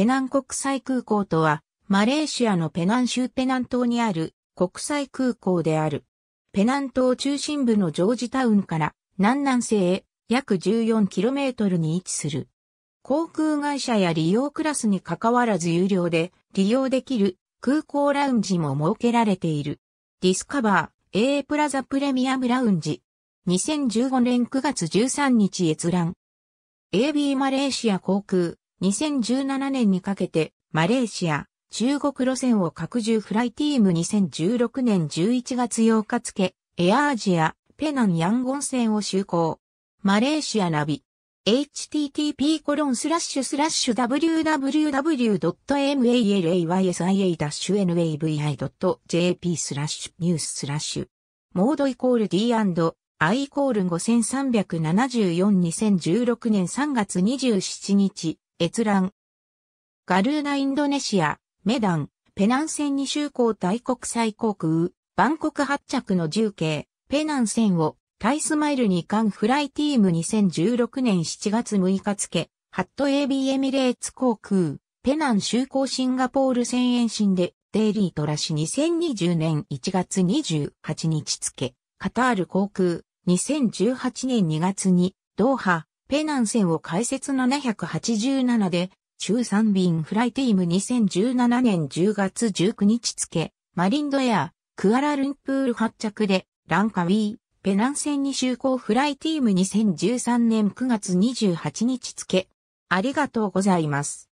ペナン国際空港とは、マレーシアのペナン州ペナン島にある国際空港である。ペナン島中心部のジョージタウンから南南西へ約 14km に位置する。航空会社や利用クラスに関わらず有料で利用できる空港ラウンジも設けられている。ディスカバー A プラザプレミアムラウンジ2015年9月13日閲覧 AB マレーシア航空2017年にかけて、マレーシア、中国路線を拡充フライティーム2016年11月8日付、エアアジア、ペナンヤンゴン線を就航。マレーシアナビ。http コロンスラッシュスラッシュ www.malaysia-navi.jp スラッシュニューススラッシュモードイコール D&I イコール53742016年3月27日閲覧。ガルーナインドネシア、メダン、ペナン線に就航大国際航空、バンコク発着の重慶、ペナン線を、タイスマイル2艦フライティーム2016年7月6日付、ハット AB エミレーツ航空、ペナン就航シンガポール線延伸で、デイリートラシ2020年1月28日付、カタール航空、2018年2月に、ドーハ、ペナン線を開設787で、中3便フライティーム2017年10月19日付、マリンドエア、クアラルンプール発着で、ランカウィー、ペナン線に就航フライティーム2013年9月28日付。ありがとうございます。